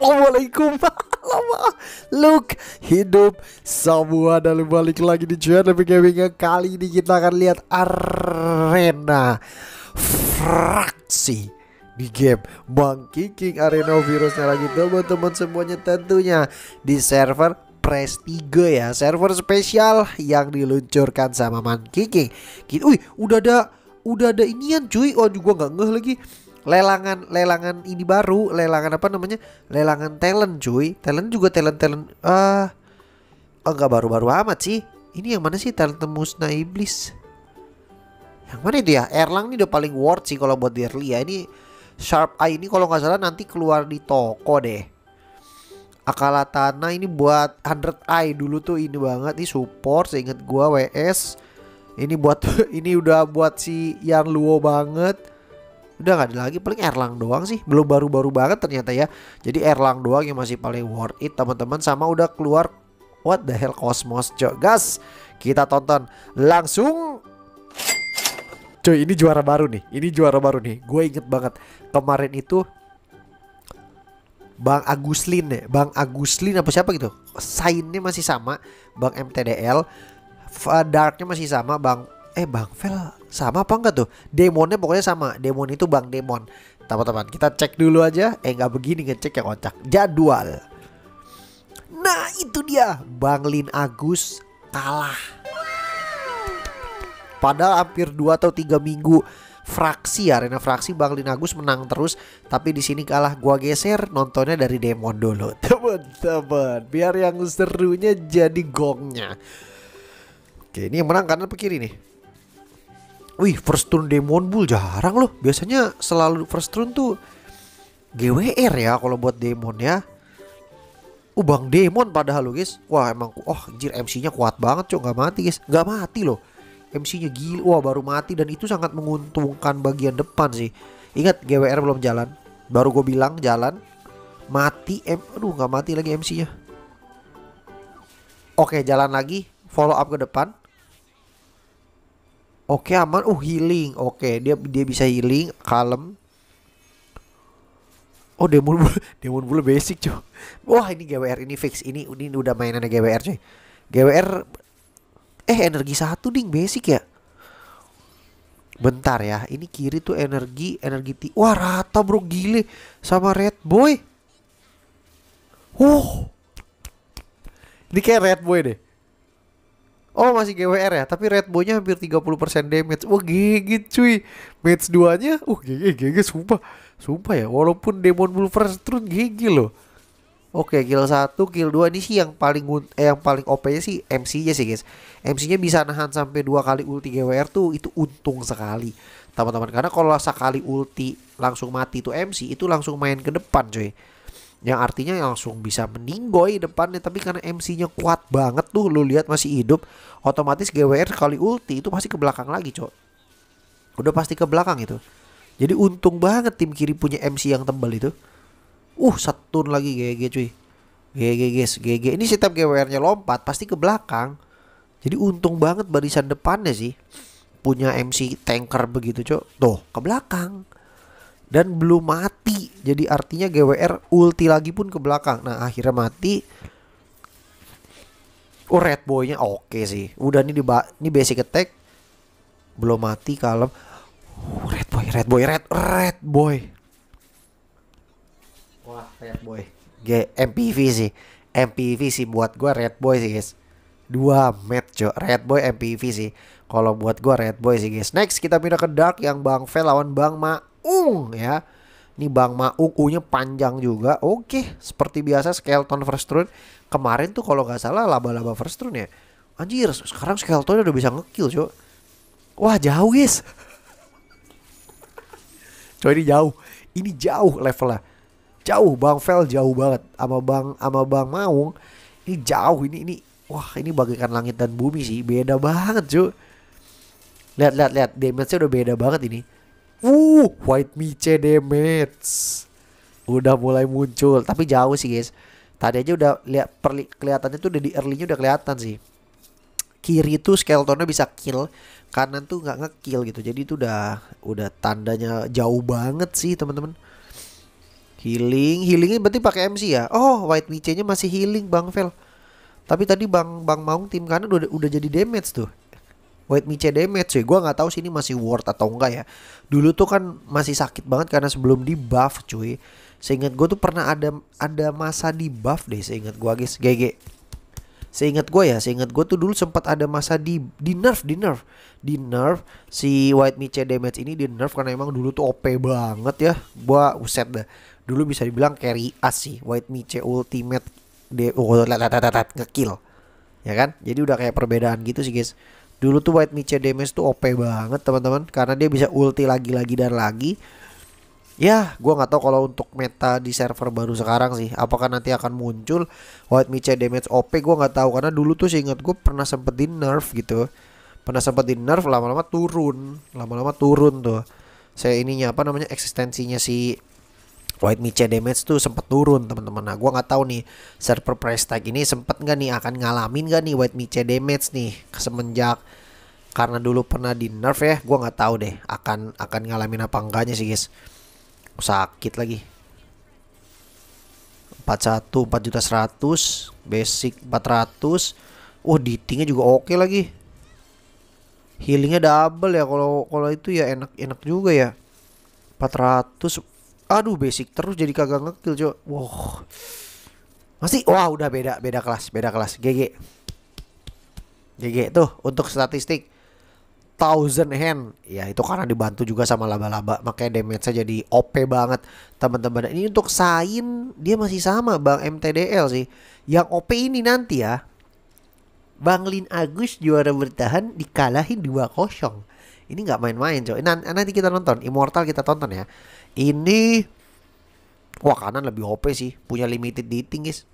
Assalamualaikum Look, hidup semua dan balik lagi di channel gaming Kali ini kita akan lihat arena fraksi di game Bang Kiking Arena virusnya lagi teman-teman semuanya tentunya di server Press 3 ya server spesial yang diluncurkan sama Man Kiking. Wih, udah ada udah ada inian cuy waduh juga nggak ngeh lagi lelangan lelangan ini baru lelangan apa namanya lelangan talent cuy talent juga talent talent ah uh, oh, baru-baru amat sih ini yang mana sih talent musnah iblis yang mana itu ya Erlang ini udah paling worth sih kalau buat di early ya ini Sharp Eye ini kalau nggak salah nanti keluar di toko deh akalatana ini buat hundred Eye dulu tuh ini banget nih support seingat gua WS ini buat ini udah buat si Yan Luo banget. Udah gak ada lagi paling Erlang doang sih. Belum baru-baru banget ternyata ya. Jadi Erlang doang yang masih paling worth it teman-teman sama udah keluar What the hell Cosmos cok Gas kita tonton langsung Cuy, ini juara baru nih Ini juara baru nih Gue inget banget Kemarin itu Bang Aguslin nih. Ya. Bang Aguslin apa siapa gitu Sainnya masih sama Bang MTDL Eh, darknya masih sama bang eh bang Vel sama apa enggak tuh demonnya pokoknya sama demon itu bang demon teman-teman kita cek dulu aja eh nggak begini ngecek yang kocak jadwal nah itu dia bang Lin Agus kalah padahal hampir 2 atau 3 minggu fraksi arena fraksi Bang Lin Agus menang terus tapi di sini kalah gua geser nontonnya dari demon dulu teman-teman biar yang serunya jadi gongnya Oke, ini yang menang kanan apa kiri nih? Wih, first turn Demon Bull jarang loh. Biasanya selalu first turn tuh GWR ya kalau buat Demon ya. Uh bang Demon padahal lo guys. Wah, emang oh anjir MC-nya kuat banget, cok. nggak mati, guys. Gak mati loh. MC-nya gila. Wah, baru mati dan itu sangat menguntungkan bagian depan sih. Ingat GWR belum jalan. Baru gue bilang jalan. Mati M aduh gak mati lagi MC-nya. Oke, jalan lagi follow up ke depan Oke okay, aman, oh healing. Oke, okay, dia dia bisa healing, kalem. Oh demon bull. demon bull basic cuy. Wah ini GWR ini fix, ini ini udah mainan GWR cuy. GWR eh energi satu ding basic ya. Bentar ya, ini kiri tuh energi energi ti. Wah rata bro gile sama Red Boy. Uh, ini kayak Red Boy deh. Oh masih GWR ya, tapi Red Bullnya hampir 30% damage. Wah oh, gigit cuy. Match 2-nya, uh gigi gigi sumpah. Sumpah ya, walaupun Demon Turn gigi loh. Oke, kill 1, kill 2 ini sih yang paling eh, yang paling OP-nya sih MC-nya sih, guys. MC-nya bisa nahan sampai dua kali ulti GWR tuh itu untung sekali, teman-teman. Karena kalau sekali ulti langsung mati tuh MC, itu langsung main ke depan, cuy yang artinya langsung bisa meninggoy depannya tapi karena MC-nya kuat banget tuh lu lihat masih hidup otomatis GWR sekali ulti itu pasti ke belakang lagi cok udah pasti ke belakang itu jadi untung banget tim kiri punya MC yang tebal itu uh setun lagi GG cuy GG guys GG ini setiap GWR-nya lompat pasti ke belakang jadi untung banget barisan depannya sih punya MC tanker begitu cok tuh ke belakang dan belum mati. Jadi artinya GWR ulti lagi pun ke belakang. Nah, akhirnya mati. Oh, red boy-nya oke okay sih. Udah nih di ini basic attack belum mati kalem. Oh, red boy, red boy, red red boy. Wah, red boy. G MPV sih. MPV sih buat gua red boy sih, guys. Dua match, jo. Red boy MPV sih. Kalau buat gua red boy sih, guys. Next kita pindah ke dark yang Bang V lawan Bang Ma ung ya. Ini Bang Maung U-nya panjang juga. Oke, seperti biasa Skeleton First Rune. Kemarin tuh kalau nggak salah laba-laba First Rune ya. Anjir, sekarang Skeleton udah bisa ngekill, Cok. Wah, jauh, guys. Coy ini jauh. Ini jauh levelnya. Jauh Bang Fel jauh banget sama Bang sama Bang Maung. Ini jauh ini ini wah ini bagaikan langit dan bumi sih. Beda banget, Cok. Lihat lihat lihat damage-nya udah beda banget ini. Uh, White Mice damage. Udah mulai muncul, tapi jauh sih guys. Tadi aja udah lihat kelihatannya tuh udah di early-nya udah kelihatan sih. Kiri tuh skeletonnya bisa kill, kanan tuh nggak ngekill gitu. Jadi itu udah udah tandanya jauh banget sih, teman-teman. Healing, healingnya berarti pakai MC ya. Oh, White Mice-nya masih healing Bang Vel. Tapi tadi Bang Bang Maung tim kanan udah udah jadi damage tuh. White Miche damage ya. cuy. gua nggak tahu sih ini masih worth atau enggak ya. Dulu tuh kan masih sakit banget karena sebelum di buff cuy. Seingat gue tuh pernah ada ada masa di buff deh seingat gue guys. GG. Seingat gue ya, seingat gue tuh dulu sempat ada masa di di nerf, di nerf, di nerf si White Miche damage ini di nerf karena emang dulu tuh OP banget ya. Gua uset dah. Dulu bisa dibilang carry as sih White Miche ultimate de oh, ngekill. Ya kan? Jadi udah kayak perbedaan gitu sih guys. Dulu tuh White Mice damage tuh OP banget teman-teman karena dia bisa ulti lagi-lagi dan lagi. Ya, gua nggak tahu kalau untuk meta di server baru sekarang sih, apakah nanti akan muncul White Mice damage OP gua nggak tahu karena dulu tuh seingat gue pernah sempet di nerf gitu. Pernah sempet di nerf lama-lama turun, lama-lama turun tuh. Saya ininya apa namanya eksistensinya si White Miche damage tuh sempat turun teman-teman. Nah, gua nggak tahu nih server price tag ini sempat nggak nih akan ngalamin nggak nih White Miche damage nih semenjak karena dulu pernah di nerf ya. Gua nggak tahu deh akan akan ngalamin apa enggaknya sih guys. Sakit lagi. 41 4 juta 100 basic 400 oh uh, ditingnya juga oke lagi healingnya double ya kalau kalau itu ya enak enak juga ya 400 aduh basic terus jadi kagak ngekill cok wah masih wah wow, udah beda beda kelas beda kelas GG GG tuh untuk statistik thousand hand ya itu karena dibantu juga sama laba-laba makanya damage saya jadi OP banget teman-teman ini untuk Sain dia masih sama Bang MTDL sih yang OP ini nanti ya Bang Lin Agus juara bertahan dikalahin 2-0 ini nggak main-main coy. Nanti, nah, nanti kita nonton Immortal kita tonton ya. Ini wah kanan lebih OP sih. Punya limited dating guys.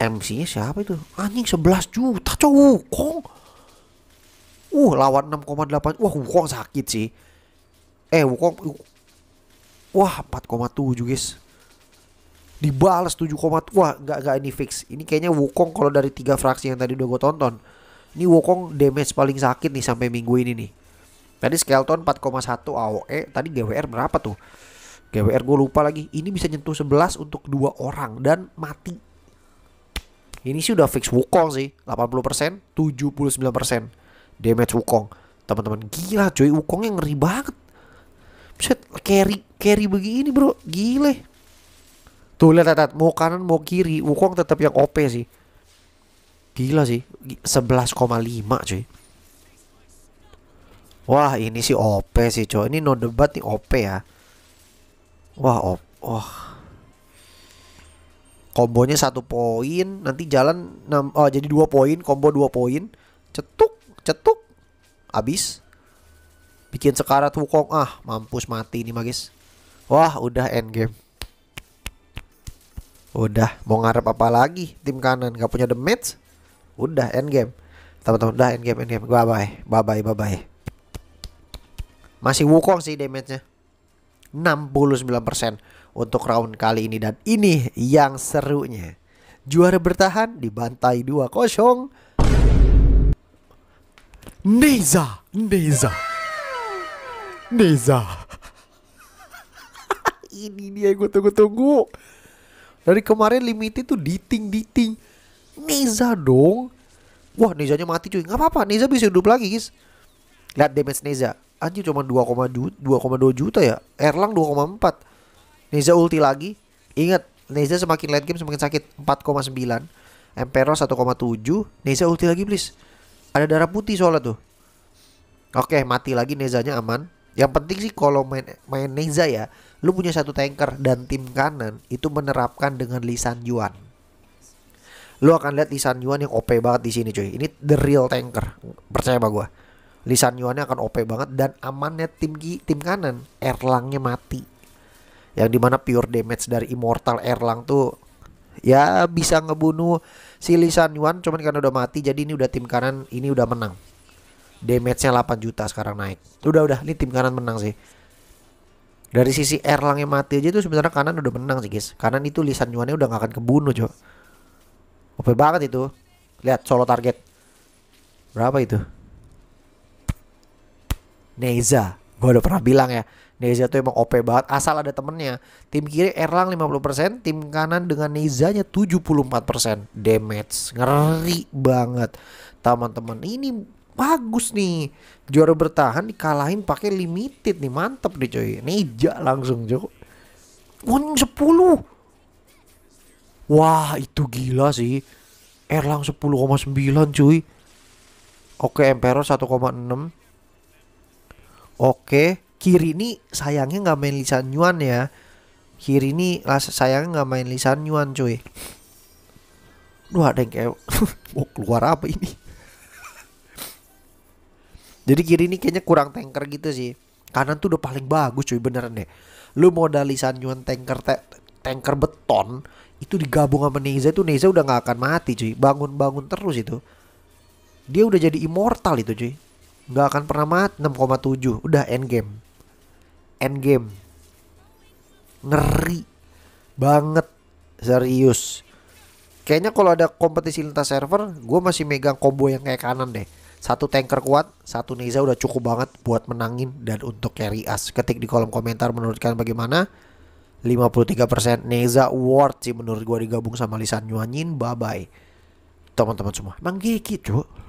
MC-nya siapa itu? Anjing 11 juta cowok. Kong. Uh, lawan 6,8. Wah, Wukong sakit sih. Eh, Wukong Wah, 4,7 guys. Dibalas 7, wah nggak nggak ini fix. Ini kayaknya Wukong kalau dari tiga fraksi yang tadi udah gue tonton ini Wokong damage paling sakit nih sampai minggu ini nih. Tadi Skeleton 4,1 AOE, tadi GWR berapa tuh? GWR gue lupa lagi. Ini bisa nyentuh 11 untuk dua orang dan mati. Ini sih udah fix Wukong sih, 80%, 79% damage Wukong. Teman-teman gila cuy, Wukongnya ngeri banget. Bisa carry carry begini bro, gile. Tuh lihat lihat mau kanan mau kiri, Wukong tetap yang OP sih. Gila sih 11,5 cuy Wah ini sih OP sih cuy Ini no debat nih OP ya Wah OP Wah Kombonya satu poin Nanti jalan 6, oh, Jadi dua poin Kombo dua poin Cetuk Cetuk Abis Bikin sekarat Wukong Ah mampus mati nih magis Wah udah end game Udah mau ngarep apa lagi Tim kanan gak punya damage udah end game teman-teman udah end game end game bye bye bye bye bye bye masih Wukong sih damage-nya 69% untuk round kali ini dan ini yang serunya juara bertahan dibantai 2-0 Neza Neza Neza ini dia gue tunggu-tunggu dari kemarin limited tuh diting diting Neza dong. Wah Nezanya mati cuy. Gak apa-apa Neza bisa hidup lagi guys. Lihat damage Neza. Anjir cuma 2,2 juta ya. Erlang 2,4. Neza ulti lagi. Ingat Neza semakin late game semakin sakit. 4,9. Emperor 1,7. Neza ulti lagi please. Ada darah putih soalnya tuh. Oke mati lagi Nezanya aman. Yang penting sih kalau main, main Neza ya. Lu punya satu tanker dan tim kanan itu menerapkan dengan lisan Yuan. Lu akan lihat Lisan Yuan yang OP banget di sini cuy. Ini the real tanker. Percaya sama gua Lisan Yuannya akan OP banget dan amannya tim tim kanan Erlangnya mati. Yang dimana pure damage dari Immortal Erlang tuh ya bisa ngebunuh si Lisan Yuan cuman karena udah mati jadi ini udah tim kanan ini udah menang. Damage-nya 8 juta sekarang naik. Udah udah ini tim kanan menang sih dari sisi Erlangnya mati aja tuh sebenarnya kanan udah menang sih guys kanan itu lisan Yuannya udah gak akan kebunuh cok OP banget itu. Lihat solo target. Berapa itu? Neza. Gue udah pernah bilang ya. Neza tuh emang OP banget asal ada temennya. Tim kiri Erlang 50%, tim kanan dengan Nezanya 74% damage. Ngeri banget. Teman-teman ini bagus nih. Juara bertahan dikalahin pakai limited nih. Mantep nih coy. Neza langsung Joko. Kuning 10. Wah itu gila sih Erlang 10,9 cuy Oke Emperor 1,6 Oke Kiri ini sayangnya nggak main Lisan Yuan ya Kiri ini sayangnya nggak main Lisan Yuan cuy lu ada yang kayak Mau keluar apa ini Jadi kiri ini kayaknya kurang tanker gitu sih Kanan tuh udah paling bagus cuy beneran deh Lu modal Lisan Yuan tanker te tanker beton itu digabung sama Neza itu Neza udah nggak akan mati cuy bangun-bangun terus itu dia udah jadi immortal itu cuy nggak akan pernah mati 6,7 udah end game end game ngeri banget serius kayaknya kalau ada kompetisi lintas server gue masih megang combo yang kayak kanan deh satu tanker kuat satu Neza udah cukup banget buat menangin dan untuk carry as ketik di kolom komentar menurut kalian bagaimana 53% Neza Ward sih menurut gue digabung sama Lisan Nyuanyin bye bye teman-teman semua emang gigi cuy